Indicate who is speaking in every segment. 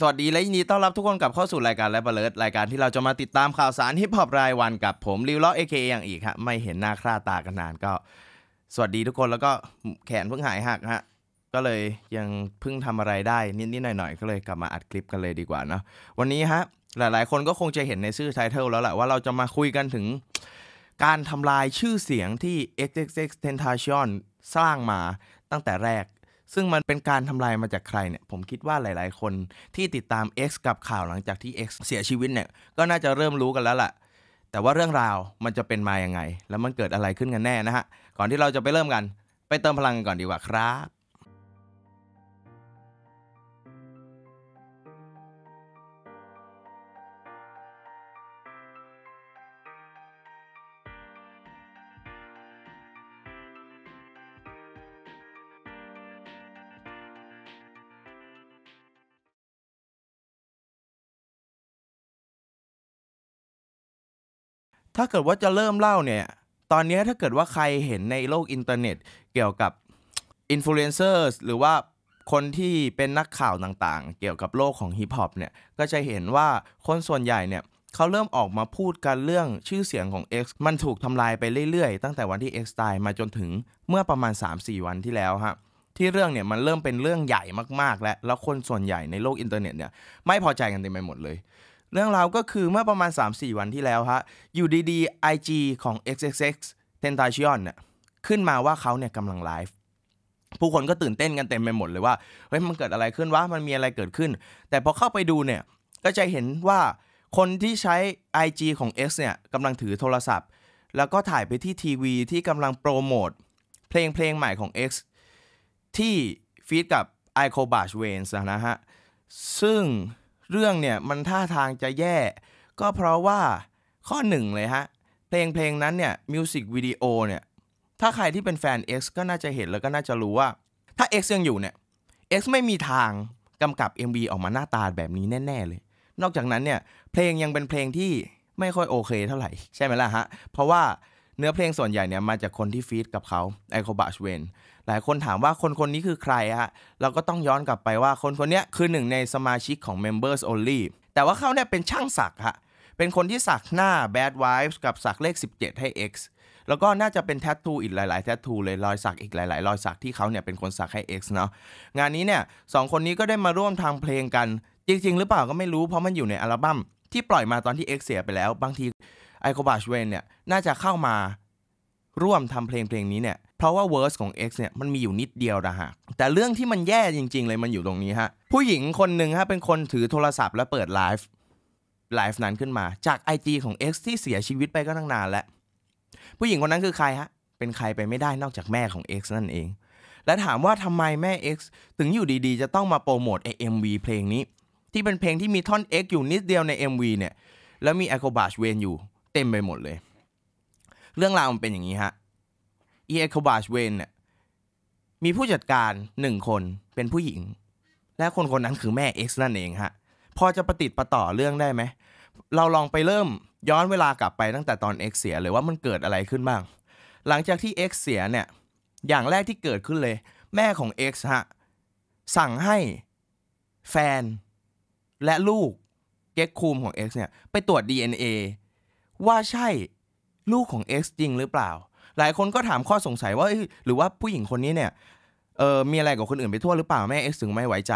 Speaker 1: สวัสดีและยินดีต้อนรับทุกคนกับเข้าสู่รายการและเอลเลอรรายการที่เราจะมาติดตามข่าวสารฮิปฮอปรายวันกับผมริวล้อเอเคอย่างอีกฮะ ไม่เห็นหน้าคร่าตากันนานก็ สวัสดีทุกคนแล้วก็แขนเพิ่งหายหักฮะ ก็เลยยังเพิ่งทำอะไรได้นิดนิดหน่อยหน่อยก็เลยกลับมาอัดคลิปกันเลยดีกว่าเนาะวันนี้ฮะ หลายๆคนก็คงจะเห็นในชื่อไทเทลแล้วแหละว่า เราจะมาคุยกันถึง การทำลายชื่อเสียงที่ XXX Tentacion สร้างมาตั้งแต่แรกซึ่งมันเป็นการทำลายมาจากใครเนี่ย ผมคิดว่าหลายๆ คนที่ติดตาม X กับข่าวหลังจากที่ X เสียชีวิตเนี่ย ก็น่าจะเริ่มรู้กันแล้วละ่ะแต่ว่าเรื่องราวมันจะเป็นมาอย่างไง แล้วมันเกิดอะไรขึ้นกันแน่นะฮะก่อนที่เราจะไปเริ่มกัน ไปเติมพลังกันก่อนดีกว่าครับถ้าเกิดว่าจะเริ่มเล่าเนี่ย ตอนนี้ถ้าเกิดว่าใครเห็นในโลกอินเทอร์เน็ต เกี่ยวกับอินฟลูเอนเซอร์หรือว่าคนที่เป็นนักข่าวต่างๆ เกี่ยวกับโลกของฮิปฮอปเนี่ย ก็จะเห็นว่าคนส่วนใหญ่เนี่ยเขาเริ่มออกมาพูดกันเรื่องชื่อเสียงของ X มันถูกทำลายไปเรื่อยๆ ตั้งแต่วันที่ X ตายมาจนถึงเมื่อประมาณ 3-4 วันที่แล้วฮะที่เรื่องเนี่ยมันเริ่มเป็นเรื่องใหญ่มากๆ แล้วแล้วคนส่วนใหญ่ในโลกอินเทอร์เน็ตเนี่ยไม่พอใจกันเต็มไปหมดเลยเรื่องราวก็คือเมื่อประมาณ 3-4 วันที่แล้วฮะอยู่ดีๆ IG ของ XXX Tentacion เนี่ย ขึ้นมาว่าเขาเนี่ยกำลังไลฟ์ ผู้คนก็ตื่นเต้นกันเต็มไปหมดเลยว่า เฮ้ยมันเกิดอะไรขึ้นวะ มันมีอะไรเกิดขึ้น แต่พอเข้าไปดูเนี่ย ก็จะเห็นว่า คนที่ใช้ IG ของ X เนี่ยกำลังถือโทรศัพท์ แล้วก็ถ่ายไปที่ทีวีที่กำลังโปรโมทเพลงเพลงใหม่ของ X ที่ฟีดกับ i c o b a s h w a n s นะฮะ ซึ่งเรื่องเนี่ย มันท่าทางจะแย่ ก็เพราะว่าข้อหนึ่งเลยฮะ เพลงเพลงนั้นเนี่ยมิวสิกวิดีโอเนี่ยถ้าใครที่เป็นแฟน X ก็น่าจะเห็นแล้วก็น่าจะรู้ว่าถ้า X ยังอยู่เนี่ย X ไม่มีทางกำกับ MV ออกมาหน้าตาแบบนี้แน่ๆเลย นอกจากนั้นเนี่ย เพลงยังเป็นเพลงที่ไม่ค่อยโอเคเท่าไหร่ ใช่ไหมล่ะฮะ เพราะว่าเนื้อเพลงส่วนใหญ่เนี่ยมาจากคนที่ฟีดกับเขาไอโคบาชเวนหลายคนถามว่าคนคนนี้คือใครฮะ เราก็ต้องย้อนกลับไปว่าคนคนนี้คือหนึ่งในสมาชิกของ Members Only แต่ว่าเขาเนี่ยเป็นช่างสักฮะ เป็นคนที่สักหน้า Bad Vibes กับสักเลข 17 ให้ X แล้วก็น่าจะเป็นแทตทูอีกหลายๆแทตทูเลยรอยสักอีกหลายๆ รอยสักที่เขาเนี่ยเป็นคนสักให้ X เนาะ งานนี้เนี่ยสองคนนี้ก็ได้มาร่วมทงเพลงกัน จริง ๆ หรือเปล่าก็ไม่รู้เพราะมันอยู่ในอัลบั้มที่ปล่อยมาตอนที่ X เสียไปแล้วบางทีไอโคบาชเวนเนี่ยน่าจะเข้ามาร่วมทำเพลงเพลงนี้เนี่ยเพราะว่าเวอร์สของ X เนี่ยมันมีอยู่นิดเดียวนะฮะแต่เรื่องที่มันแย่จริง ๆ เลยมันอยู่ตรงนี้ฮะผู้หญิงคนหนึ่งฮะเป็นคนถือโทรศัพท์และเปิดไลฟ์ไลฟ์นั้นขึ้นมา จาก IG ของ X ที่เสียชีวิตไปก็ตั้งนานแล้ว ผู้หญิงคนนั้นคือใครฮะเป็นใครไปไม่ได้นอกจากแม่ของ X นั่นเอง และถามว่าทำไมแม่ X ถึงอยู่ดีๆ จะต้องมาโปรโมทไอเอ็มวีเพลงนี้ ที่เป็นเพลงที่มีท่อน X อยู่นิดเดียวใน MV เนี่ยแล้วมีแอคโคบาชเวนอยู่เต็มไปหมดเลย เรื่องราวมันเป็นอย่างนี้ฮะเอเอคาบาชเวนเนี่ย มีผู้จัดการหนึ่งคนเป็นผู้หญิง และคนคนนั้นคือแม่ X นั่นเองฮะ พอจะประติดประต่อเรื่องได้ไหม เราลองไปเริ่มย้อนเวลากลับไปตั้งแต่ตอน X เสียเลยว่ามันเกิดอะไรขึ้นบ้าง หลังจากที่ X เสียเนี่ย อย่างแรกที่เกิดขึ้นเลย แม่ของ X ฮะ สั่งให้แฟน และลูกเก็กคูมของ X เนี่ยไปตรวจ DNA ว่าใช่ลูกของ X จริงหรือเปล่า หลายคนก็ถามข้อสงสัยว่าหรือว่าผู้หญิงคนนี้เนี่ยเออมีอะไรกับคนอื่นไปทั่วหรือเปล่าแม่ X ถึงไม่ไว้ใจ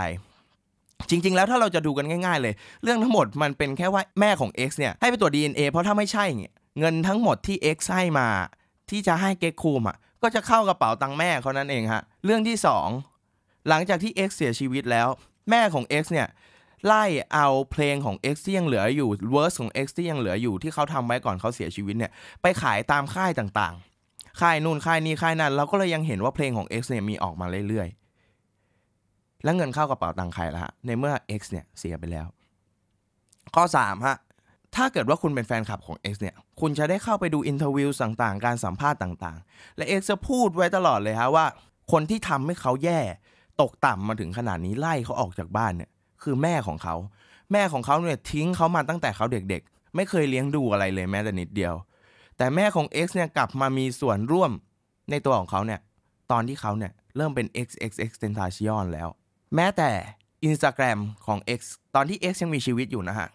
Speaker 1: จริงๆ แล้วถ้าเราจะดูกันง่ายๆ เลย เรื่องทั้งหมดมันเป็นแค่ว่าแม่ของ X เนี่ย ให้ไปตรวจ DNA เพราะถ้าไม่ใช่เงินทั้งหมดที่ X ให้มา ที่จะให้เก็กคูมอ่ะก็จะเข้ากระเป๋าตังแม่เขานั่นเองฮะเรื่องที่ 2 หลังจากที่ X เสียชีวิตแล้ว แม่ของ X เนี่ยไล่เอาเพลงของ X ที่ยังเหลืออยู่เวอร์สของ X ที่ยังเหลืออยู่ที่เขาทำไว้ก่อนเขาเสียชีวิตเนี่ยไปขายตามค่ายต่างๆ ค่ายนู่นค่ายนี่ค่ายนั้น เราก็เลยยังเห็นว่าเพลงของ X เนี่ยมีออกมาเรื่อย ๆ แล้วเงินเข้ากระเป๋าตังค์ใครละฮะในเมื่อ X เนี่ยเสียไปแล้วข้อ3ฮะถ้าเกิดว่าคุณเป็นแฟนคลับของ X เนี่ยคุณจะได้เข้าไปดูอินเทอร์วิวต่างๆ การสัมภาษณ์ต่างๆ และ X จะพูดไว้ตลอดเลยฮะว่า คนที่ทำให้เขาแย่ตกต่ำมาถึงขนาดนี้ไล่เขาออกจากบ้านเนี่ยคือแม่ของเขา แม่ของเขาเนี่ยทิ้งเขามาตั้งแต่เขาเด็กๆ ไม่เคยเลี้ยงดูอะไรเลยแม้แต่นิดเดียว แต่แม่ของ X เนี่ยกลับมามีส่วนร่วมในตัวของเขาเนี่ยตอนที่เขาเนี่ยเริ่มเป็น XXX Tentacion แล้ว แม้แต่ Instagram ของ X ตอนที่ X ยังมีชีวิตอยู่นะฮะ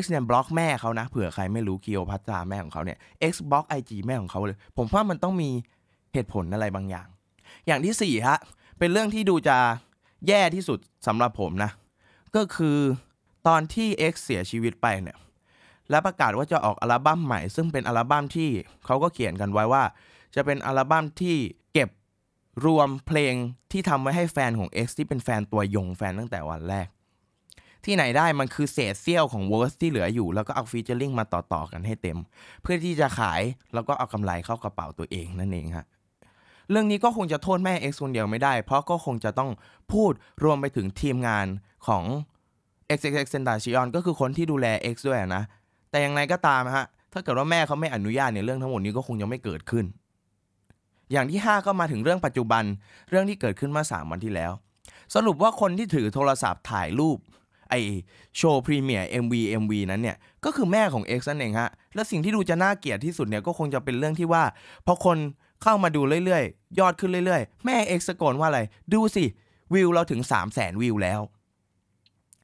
Speaker 1: X เนี่ยบล็อกแม่เขานะ เผื่อใครไม่รู้คิโอพัตราแม่ของเขาเนี่ย X บล็อก IG แม่ของเขาเลย ผมว่ามันต้องมีเหตุผลอะไรบางอย่าง อย่างที่4ฮะ เป็นเรื่องที่ดูจะแย่ที่สุดสำหรับผมนะก็คือตอนที่ X เสียชีวิตไปเนี่ยและประกาศว่าจะออกอัลบั้มใหม่ซึ่งเป็นอัลบั้มที่เขาก็เขียนกันไว้ว่า จะเป็นอัลบั้มที่เก็บรวมเพลงที่ทำไว้ให้แฟนของ X ที่เป็นแฟนตัวยงแฟนตั้งแต่วันแรกที่ไหนได้มันคือเศษเสี้ยวของเวอร์สที่เหลืออยู่แล้วก็เอาฟีเจอริงมาต่อๆกันให้เต็ม เพื่อที่จะขายแล้วก็เอากำไรเข้ากระเป๋าตัวเองนั่นเองฮะเรื่องนี้ก็คงจะโทษแม่ X คนเดียวไม่ได้ เพราะก็คงจะต้องพูดรวมไปถึงทีมงานของ x x x Tentacion ก็คือคนที่ดูแล X ด้วยนะแต่อย่างไรก็ตามฮะถ้าเกิดว่าแม่เขาไม่อนุญาตเนี่ยเรื่องทั้งหมดนี้ก็คงยังไม่เกิดขึ้น อย่างที่ 5 ก็มาถึงเรื่องปัจจุบันเรื่องที่เกิดขึ้นเมื่อ3วันที่แล้ว สรุปว่าคนที่ถือโทรศัพท์ถ่ายรูปไอโชว์พรีเมียร์ MV MV นั้นเนี่ยก็คือแม่ของ X นั่นเองฮะและสิ่งที่ดูจะน่าเกลียดที่สุดเนี่ยก็คงจะเป็นเรื่องที่ว่าพอคนเข้ามาดูเรื่อยๆ ยอดขึ้นเรื่อยๆ แม่เอ็กซ์โกนว่าอะไร ดูสิ วิวเราถึง 3 0 0แสนวิวแล้ว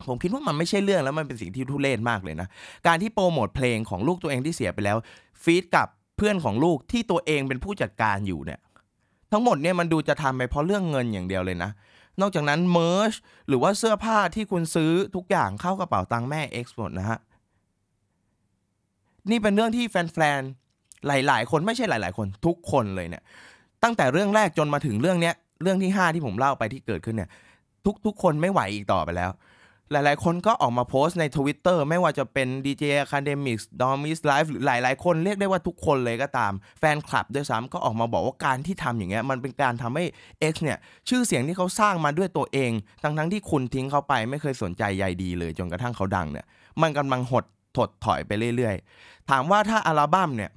Speaker 1: ผมคิดว่ามันไม่ใช่เรื่องแล้วมันเป็นสิ่งที่ทุเรศมากเลยนะ การที่โปรโมทเพลงของลูกตัวเองที่เสียไปแล้ว ฟีดกับเพื่อนของลูกที่ตัวเองเป็นผู้จัดการอยู่เนี่ยทั้งหมดเนี่ยมันดูจะทำไปเพราะเรื่องเงินอย่างเดียวเลยนะ นอกจากนั้นเมอร์ชหรือว่าเสื้อผ้าที่คุณซื้อทุกอย่างเข้ากระเป๋าตังค์แม่เอ็กซ์หมดนะฮะนี่เป็นเรื่องที่แฟนหลายๆคนไม่ใช่หลาย ๆคนทุกคนเลยเนี่ยตั้งแต่เรื่องแรกจนมาถึงเรื่องเนี้ยเรื่องที่ 5 ที่ผมเล่าไปที่เกิดขึ้นเนี่ยทุกๆคนไม่ไหวอีกต่อไปแล้ว หลายๆคนก็ออกมาโพสต์ใน Twitter ไม่ว่าจะเป็น DJ Academics d o m i s Life หรือหลายๆคนเรียกได้ว่าทุกคนเลยก็ตาม แฟนคลับด้วยซ้ำก็ออกมาบอกว่า การที่ทำอย่างเงี้ยมันเป็นการทำให้ X เนี่ยชื่อเสียงที่เขาสร้างมาด้วยตัวเองทั้งๆทที่คุณทิ้งเขาไป ไม่เคยสนใจใยดีเลย จนกระทั่งเขาดังเนี่ยมันกำลังหดถดถอยไปเรื่อยๆ ถามว่าถ้าอัลบั้มเนี่ย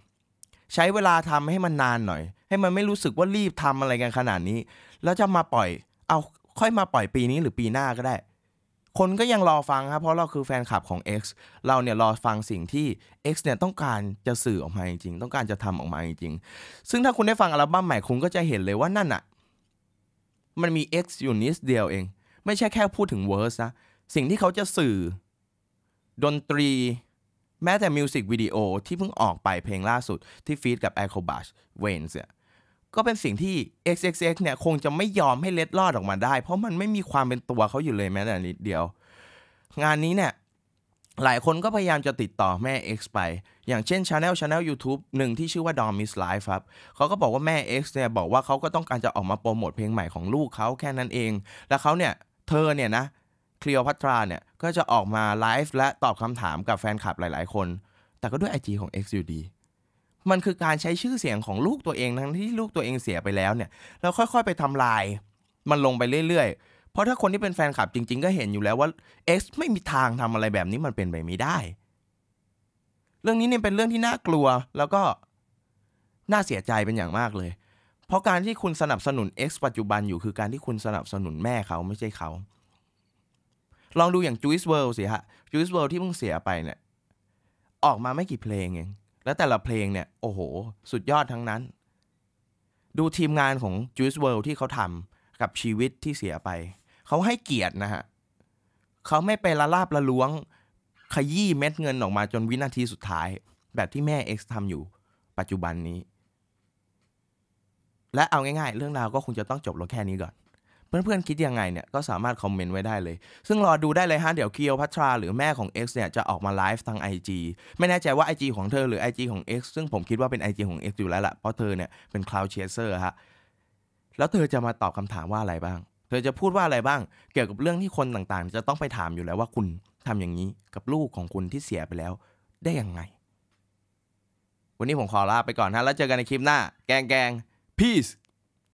Speaker 1: ใช้เวลาทำให้มันนานหน่อย ให้มันไม่รู้สึกว่ารีบทำอะไรกันขนาดนี้ แล้วจะมาปล่อย เอา ค่อยมาปล่อยปีนี้หรือปีหน้าก็ได้คนก็ยังรอฟังครับเพราะเราคือแฟนคลับของ X เราเนี่ยรอฟังสิ่งที่ X เนี่ยต้องการจะสื่อออกมาจริงๆต้องการจะทำออกมาจริงๆซึ่งถ้าคุณได้ฟังอัลบั้มใหม่ คุณก็จะเห็นเลยว่านั่นอะมันมี X อยู่นิดเดียวเอง ไม่ใช่แค่พูดถึงเวอร์สนะสิ่งที่เขาจะสื่อ ดนตรีแม้แต่มิวสิกวิดีโอที่เพิ่งออกไปเพลงล่าสุดที่ฟีดกับ a c r o b a t w a y n e s นี่ก็เป็นสิ่งที่ XXX เนี่ยคงจะไม่ยอมให้เล็ดลอดออกมาได้ เพราะมันไม่มีความเป็นตัวเขาอยู่เลยแม้แต่นิดเดียว งานนี้เนี่ยหลายคนก็พยายามจะติดต่อแม่ X ไป อย่างเช่น Channel Channel YouTube หนึ่งที่ชื่อว่า Dom Miss Life ครับเขาก็บอกว่าแม่ X เนี่ยบอกว่าเขาก็ต้องการจะออกมาโปรโมท เพลงใหม่ของลูกเขาแค่นั้นเอง แล้วเขาเนี่ยเธอเนี่ยนะคลีโอพัทราเนี่ยก็จะออกมาไลฟ์และตอบคำถามกับแฟนคลับหลาย ๆคน แต่ก็ด้วย IG ของ XUD มันคือการใช้ชื่อเสียงของลูกตัวเอง ทั้งที่ลูกตัวเองเสียไปแล้วเนี่ยเราค่อยๆไปทำลาย มันลงไปเรื่อยๆ เพราะถ้าคนที่เป็นแฟนคลับจริง ๆ ก็เห็นอยู่แล้วว่า X ไม่มีทางทำอะไรแบบนี้มันเป็นไปไม่ได้ เรื่องนี้เนี่ยเป็นเรื่องที่น่ากลัว แล้วก็น่าเสียใจเป็นอย่างมากเลย เพราะการที่คุณสนับสนุน X ปัจจุบันอยู่คือการที่คุณสนับสนุนแม่เขาไม่ใช่เขาลองดูอย่าง Juice World สิ ฮะ Juice World ที่เพิ่งเสียไปเนี่ยออกมาไม่กี่เพลงเอง แล้วแต่ละเพลงเนี่ยโอ้โหสุดยอดทั้งนั้น ดูทีมงานของ Juice World ที่เขาทำกับชีวิตที่เสียไป เขาให้เกียรตินะฮะเขาไม่ไปละลาบละล้วง ขยี้เม็ดเงินออกมาจนวินาทีสุดท้าย แบบที่แม่เอ็กซ์ทำอยู่ปัจจุบันนี้ และเอาง่ายๆ เรื่องราวก็คงจะต้องจบลงแค่นี้ก่อนเพื่อนๆ คิดยังไงเนี่ยก็สามารถคอมเมนต์ไว้ได้เลย ซึ่งรอดูได้เลยฮะ เดี๋ยวเคียวพัทราหรือแม่ของ X เนี่ยจะออกมาไลฟ์ทาง IG ไม่แน่ใจว่า IG ของเธอหรือ IG ของ X ซึ่งผมคิดว่าเป็น IG ของ X อยู่แล้วละะเพราะเธอเนี่ยเป็น Cloud Chaser ฮะ แล้วเธอจะมาตอบคำถามว่าอะไรบ้าง เธอจะพูดว่าอะไรบ้าง เกี่ยวกับเรื่องที่คนต่างๆ จะต้องไปถามอยู่แล้วว่าคุณทำอย่างนี้กับลูกของคุณที่เสียไปแล้วได้ยังไง วันนี้ผมขอลาไปก่อนฮะแล้วเจอกันในคลิปหน้า แกงแกง peace